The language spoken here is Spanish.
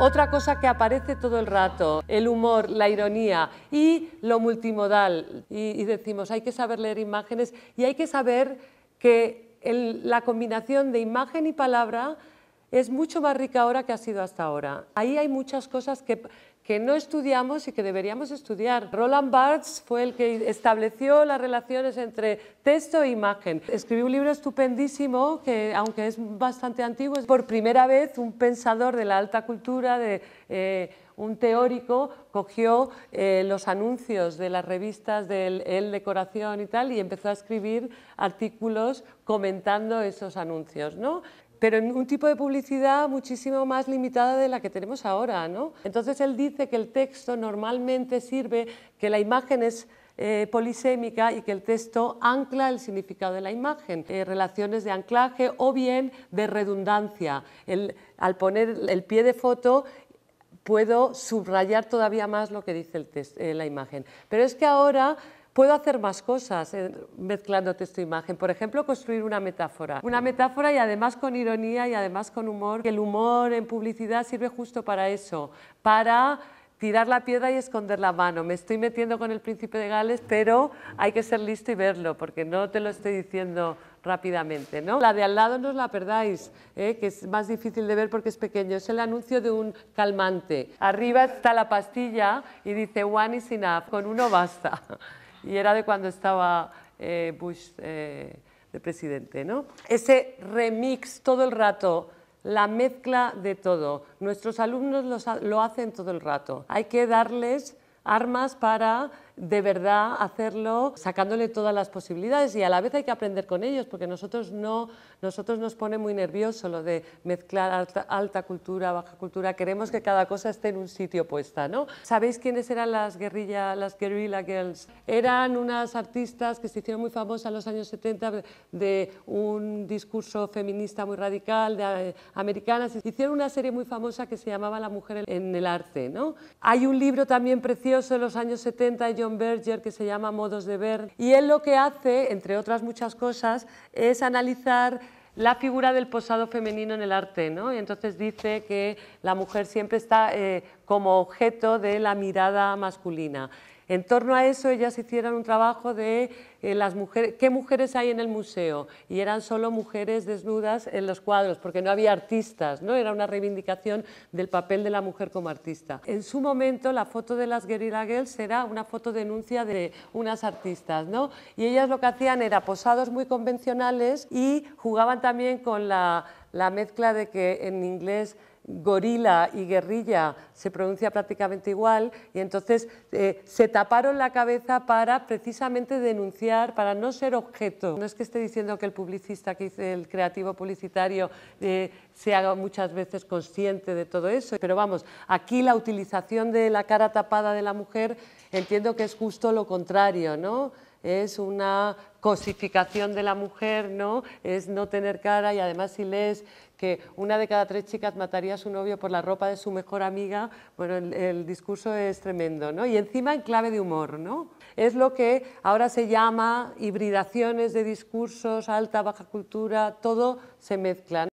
Otra cosa que aparece todo el rato, el humor, la ironía y lo multimodal. Y, decimos, hay que saber leer imágenes y hay que saber que la combinación de imagen y palabra es mucho más rica ahora que ha sido hasta ahora. Ahí hay muchas cosas que, no estudiamos y que deberíamos estudiar. Roland Barthes fue el que estableció las relaciones entre texto e imagen. Escribió un libro estupendísimo que, aunque es bastante antiguo, es por primera vez un pensador de la alta cultura, de, eh, un teórico, cogió eh, los anuncios de las revistas de El Decoración y tal y empezó a escribir artículos comentando esos anuncios. ¿no? pero en un tipo de publicidad muchísimo más limitada de la que tenemos ahora. ¿no? Entonces él dice que el texto normalmente sirve, que la imagen es eh, polisémica y que el texto ancla el significado de la imagen, eh, relaciones de anclaje o bien de redundancia. al poner el pie de foto puedo subrayar todavía más lo que dice eh, la imagen. Pero es que ahora puedo hacer más cosas eh, mezclándote esta imagen. Por ejemplo, construir una metáfora. Una metáfora y además con ironía y además con humor. El humor en publicidad sirve justo para eso, para tirar la piedra y esconder la mano. Me estoy metiendo con el príncipe de Gales, pero hay que ser listo y verlo, porque no te lo estoy diciendo rápidamente. ¿no? La de al lado no os la perdáis, ¿eh? que es más difícil de ver porque es pequeño. Es el anuncio de un calmante. Arriba está la pastilla y dice one is enough, con uno basta y era de cuando estaba eh, Bush eh, de presidente, ¿no? Ese remix todo el rato, la mezcla de todo. Nuestros alumnos lo hacen todo el rato. Hay que darles armas para de verdad hacerlo sacándole todas las posibilidades y a la vez hay que aprender con ellos porque nosotros no nosotros nos pone muy nervioso lo de mezclar alta, cultura baja cultura queremos que cada cosa esté en un sitio puesta no sabéis quiénes eran las guerrillas las guerrilla girls eran unas artistas que se hicieron muy famosas en los años 70 de un discurso feminista muy radical de eh, americanas hicieron una serie muy famosa que se llamaba la mujer en el arte no hay un libro también precioso de los años 70 Berger que se llama Modos de Ver. Y él lo que hace, entre otras muchas cosas, es analizar la figura del posado femenino en el arte, ¿no? Y entonces dice que la mujer siempre está eh, como objeto de la mirada masculina en torno a eso ellas hicieron un trabajo de eh, las mujeres, qué mujeres hay en el museo y eran solo mujeres desnudas en los cuadros porque no había artistas, ¿no? era una reivindicación del papel de la mujer como artista. En su momento la foto de las Guerrilla Girls era una foto denuncia de unas artistas ¿no? y ellas lo que hacían era posados muy convencionales y jugaban también con la, la mezcla de que en inglés gorila y guerrilla se pronuncia prácticamente igual y entonces eh, se taparon la cabeza para precisamente denunciar, para no ser objeto. No es que esté diciendo que el publicista, que el creativo publicitario sea eh, se haga muchas veces consciente de todo eso, pero vamos, aquí la utilización de la cara tapada de la mujer entiendo que es justo lo contrario, ¿no? es una cosificación de la mujer, ¿no? Es no tener cara y además si lees que una de cada tres chicas mataría a su novio por la ropa de su mejor amiga, bueno, el, discurso es tremendo, ¿no? Y encima en clave de humor, ¿no? Es lo que ahora se llama hibridaciones de discursos, alta, baja cultura, todo se mezcla.